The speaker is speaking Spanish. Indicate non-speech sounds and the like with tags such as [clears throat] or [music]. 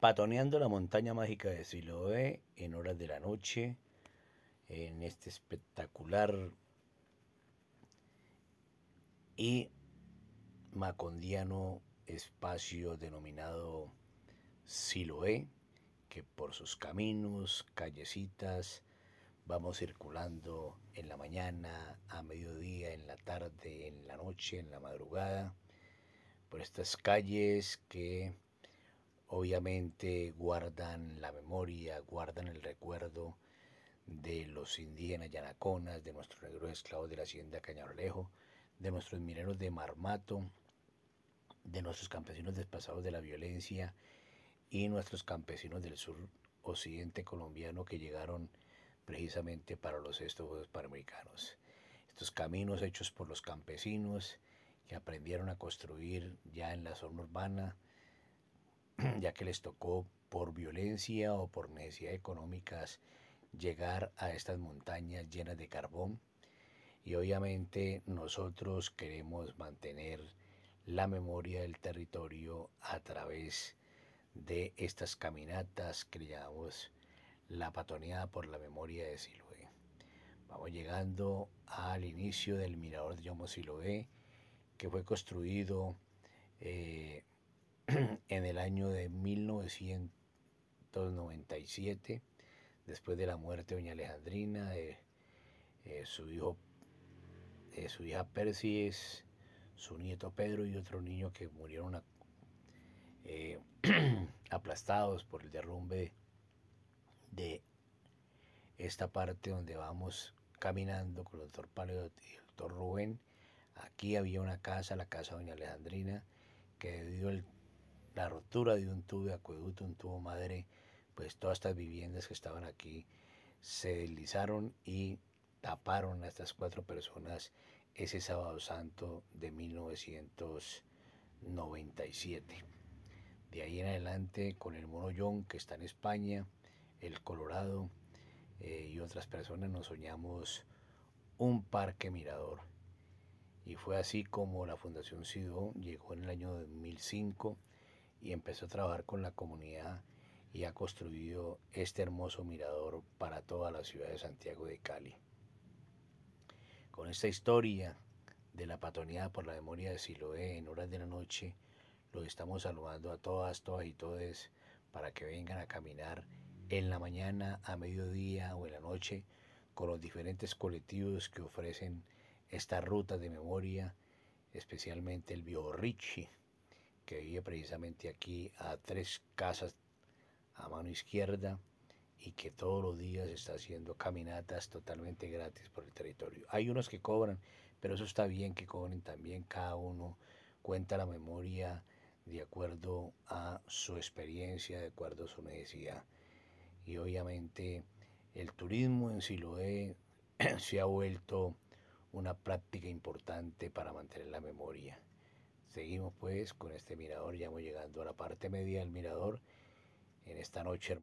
patoneando la montaña mágica de Siloé en horas de la noche, en este espectacular y macondiano espacio denominado Siloé, que por sus caminos, callecitas, vamos circulando en la mañana, a mediodía, en la tarde, en la noche, en la madrugada, por estas calles que obviamente guardan la memoria, guardan el recuerdo de los indígenas yanaconas, de nuestros negros esclavos de la hacienda Cañarolejo, de nuestros mineros de Marmato, de nuestros campesinos desplazados de la violencia y nuestros campesinos del sur occidente colombiano que llegaron precisamente para los estos panamericanos. Estos caminos hechos por los campesinos que aprendieron a construir ya en la zona urbana, ya que les tocó por violencia o por necesidades económicas llegar a estas montañas llenas de carbón. Y obviamente nosotros queremos mantener la memoria del territorio a través de estas caminatas que llamamos la patoneada por la memoria de Siloé. Vamos llegando al inicio del mirador de Yomo Siloé, que fue construido eh, [clears throat] en el año de 1997, después de la muerte de doña Alejandrina, de eh, su, hijo, de su hija Persis, su nieto Pedro y otro niño que murieron eh, [clears throat] aplastados por el derrumbe de esta parte donde vamos caminando con el doctor Pablo y el doctor Rubén. Aquí había una casa, la casa de doña Alejandrina, que debido al la rotura de un tubo de acueducto, un tubo madre, pues todas estas viviendas que estaban aquí se deslizaron y taparon a estas cuatro personas ese sábado santo de 1997. De ahí en adelante con el mono que está en España, el Colorado eh, y otras personas nos soñamos un parque mirador. Y fue así como la Fundación SIDO llegó en el año 2005 y empezó a trabajar con la comunidad y ha construido este hermoso mirador para toda la ciudad de Santiago de Cali. Con esta historia de la patronía por la memoria de Siloé en horas de la noche, los estamos saludando a todas, todas y todes para que vengan a caminar en la mañana, a mediodía o en la noche con los diferentes colectivos que ofrecen esta ruta de memoria, especialmente el BioRichi que vive precisamente aquí a tres casas a mano izquierda y que todos los días está haciendo caminatas totalmente gratis por el territorio. Hay unos que cobran, pero eso está bien que cobren también. Cada uno cuenta la memoria de acuerdo a su experiencia, de acuerdo a su necesidad. Y obviamente el turismo en Siloé [clears throat] se ha vuelto una práctica importante para mantener la memoria. Seguimos pues con este mirador, ya vamos llegando a la parte media del mirador en esta noche